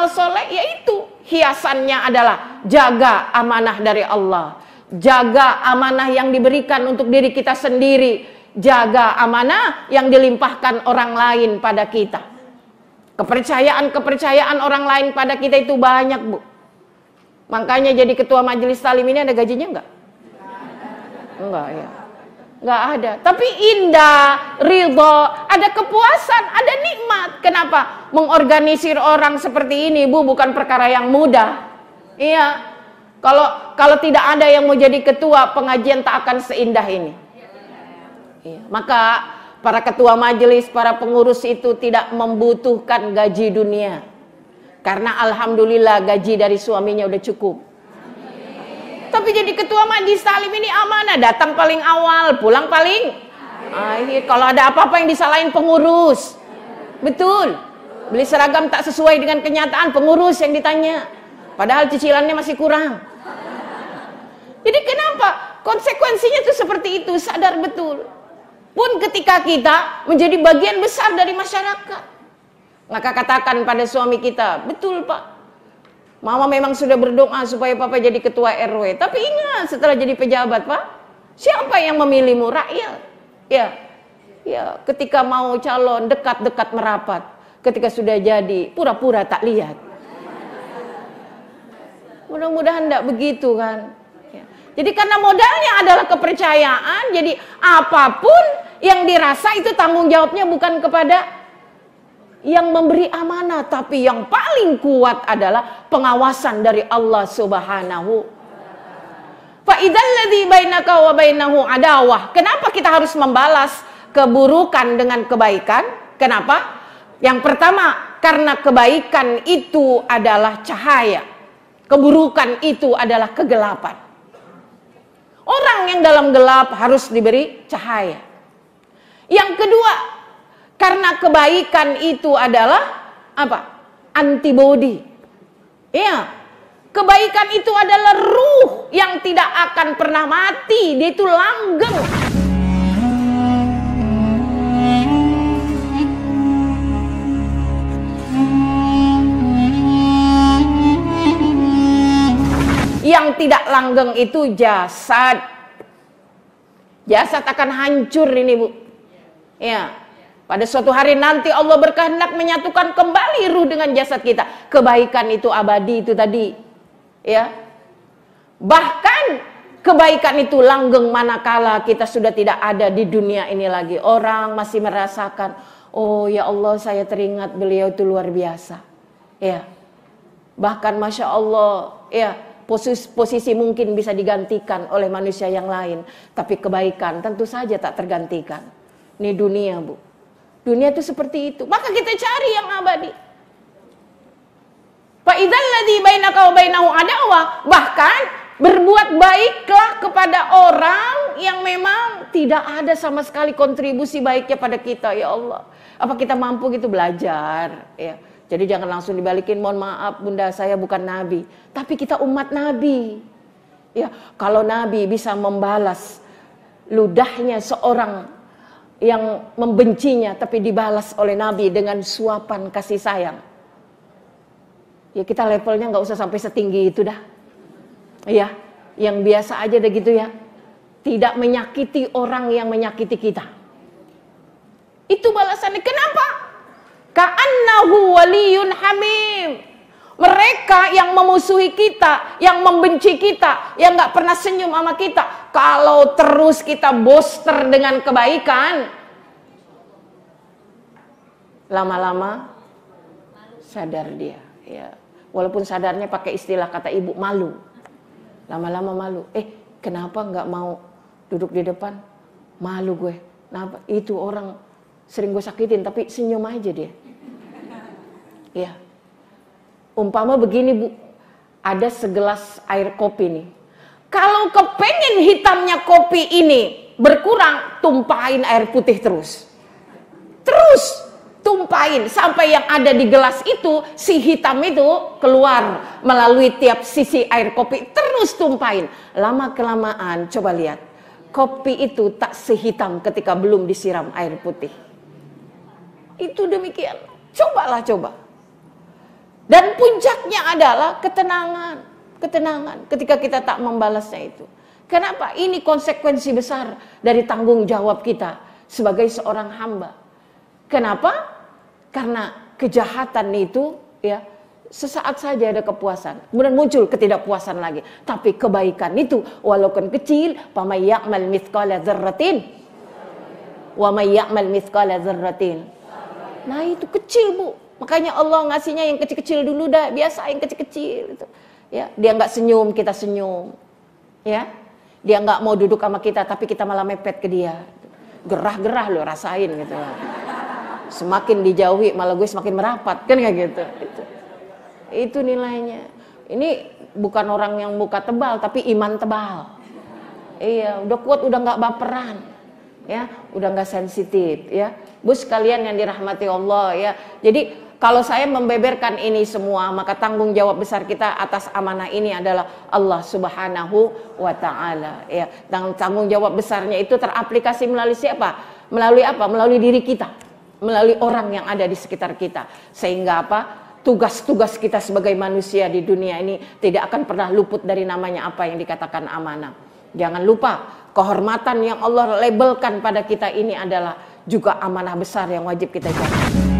amal soleh yaitu hiasannya adalah jaga amanah dari Allah. Jaga amanah yang diberikan untuk diri kita sendiri. Jaga amanah yang dilimpahkan orang lain pada kita. Kepercayaan-kepercayaan orang lain pada kita itu banyak bu. Makanya jadi ketua majelis salim ini ada gajinya enggak? Enggak ya. Nggak ada. Tapi indah, ridho, ada kepuasan, ada nikmat. Kenapa? Mengorganisir orang seperti ini, Bu, bukan perkara yang mudah. Iya. Kalau kalau tidak ada yang mau jadi ketua, pengajian tak akan seindah ini. Iya. Maka para ketua majelis, para pengurus itu tidak membutuhkan gaji dunia. Karena alhamdulillah gaji dari suaminya udah cukup tapi jadi ketua mandi salim ini amanah, datang paling awal, pulang paling akhir. Kalau ada apa-apa yang disalahin pengurus. Betul. Beli seragam tak sesuai dengan kenyataan pengurus yang ditanya. Padahal cicilannya masih kurang. Jadi kenapa? Konsekuensinya tuh seperti itu, sadar betul. Pun ketika kita menjadi bagian besar dari masyarakat. Maka katakan pada suami kita, betul pak, Mama memang sudah berdoa supaya papa jadi ketua RW. Tapi ingat setelah jadi pejabat pak, siapa yang memilihmu? Rakyat. Ya, ya ketika mau calon dekat-dekat merapat. Ketika sudah jadi, pura-pura tak lihat. Mudah-mudahan tidak begitu kan. Ya. Jadi karena modalnya adalah kepercayaan, jadi apapun yang dirasa itu tanggung jawabnya bukan kepada yang memberi amanah tapi yang paling kuat adalah pengawasan dari Allah Subhanahu Fa bainaka wa bainahu adawah. Kenapa kita harus membalas keburukan dengan kebaikan? Kenapa? Yang pertama, karena kebaikan itu adalah cahaya. Keburukan itu adalah kegelapan. Orang yang dalam gelap harus diberi cahaya. Yang kedua, karena kebaikan itu adalah apa? Antibody. Iya. Kebaikan itu adalah ruh yang tidak akan pernah mati. Dia itu langgeng. Yang tidak langgeng itu jasad. Jasad akan hancur ini, Bu. Ya. Pada suatu hari nanti Allah berkehendak menyatukan kembali ruh dengan jasad kita. Kebaikan itu abadi itu tadi. Ya. Bahkan kebaikan itu langgeng manakala kita sudah tidak ada di dunia ini lagi. Orang masih merasakan, "Oh ya Allah, saya teringat beliau itu luar biasa." Ya. Bahkan Masya Allah, ya, posisi, posisi mungkin bisa digantikan oleh manusia yang lain, tapi kebaikan tentu saja tak tergantikan. Ini dunia, Bu. Dunia itu seperti itu. Maka kita cari yang abadi. Fa'idhal ladhi bainaka wa bainahu adawa. Bahkan berbuat baiklah kepada orang yang memang tidak ada sama sekali kontribusi baiknya pada kita ya Allah. Apa kita mampu gitu belajar ya. Jadi jangan langsung dibalikin mohon maaf bunda saya bukan nabi. Tapi kita umat nabi. Ya, kalau nabi bisa membalas ludahnya seorang yang membencinya tapi dibalas oleh Nabi dengan suapan kasih sayang. Ya kita levelnya nggak usah sampai setinggi itu dah. Iya, yang biasa aja deh gitu ya. Tidak menyakiti orang yang menyakiti kita. Itu balasannya. Kenapa? Ka'annahu waliyun hamim. Mereka yang memusuhi kita, yang membenci kita, yang gak pernah senyum sama kita. Kalau terus kita booster dengan kebaikan, lama-lama sadar dia. Ya. Walaupun sadarnya pakai istilah kata ibu malu. Lama-lama malu. Eh kenapa gak mau duduk di depan? Malu gue. Kenapa? Itu orang sering gue sakitin tapi senyum aja dia. Iya umpama begini bu, ada segelas air kopi nih. Kalau kepengen hitamnya kopi ini berkurang, tumpahin air putih terus. Terus tumpahin sampai yang ada di gelas itu si hitam itu keluar melalui tiap sisi air kopi terus tumpahin lama kelamaan coba lihat kopi itu tak sehitam ketika belum disiram air putih itu demikian cobalah coba dan puncaknya adalah ketenangan, ketenangan ketika kita tak membalasnya itu. Kenapa? Ini konsekuensi besar dari tanggung jawab kita sebagai seorang hamba. Kenapa? Karena kejahatan itu ya sesaat saja ada kepuasan, kemudian muncul ketidakpuasan lagi. Tapi kebaikan itu walaupun kecil, Pamai ya'mal mithqala zerratin, wa may ya'mal mithqala dzarratin. Nah, itu kecil, Bu Makanya Allah ngasihnya yang kecil-kecil dulu dah, biasa yang kecil-kecil. Gitu. Ya, dia nggak senyum, kita senyum. Ya, dia nggak mau duduk sama kita, tapi kita malah mepet ke dia. Gerah-gerah lo rasain gitu. Semakin dijauhi, malah gue semakin merapat kan kayak gitu. Itu, itu nilainya. Ini bukan orang yang muka tebal, tapi iman tebal. Iya, udah kuat, udah nggak baperan ya udah nggak sensitif ya bus kalian yang dirahmati Allah ya jadi kalau saya membeberkan ini semua, maka tanggung jawab besar kita atas amanah ini adalah Allah Subhanahu wa taala. Ya, tanggung jawab besarnya itu teraplikasi melalui siapa? Melalui apa? Melalui diri kita, melalui orang yang ada di sekitar kita. Sehingga apa? Tugas-tugas kita sebagai manusia di dunia ini tidak akan pernah luput dari namanya apa yang dikatakan amanah. Jangan lupa kehormatan yang Allah labelkan pada kita ini adalah juga amanah besar yang wajib kita jaga.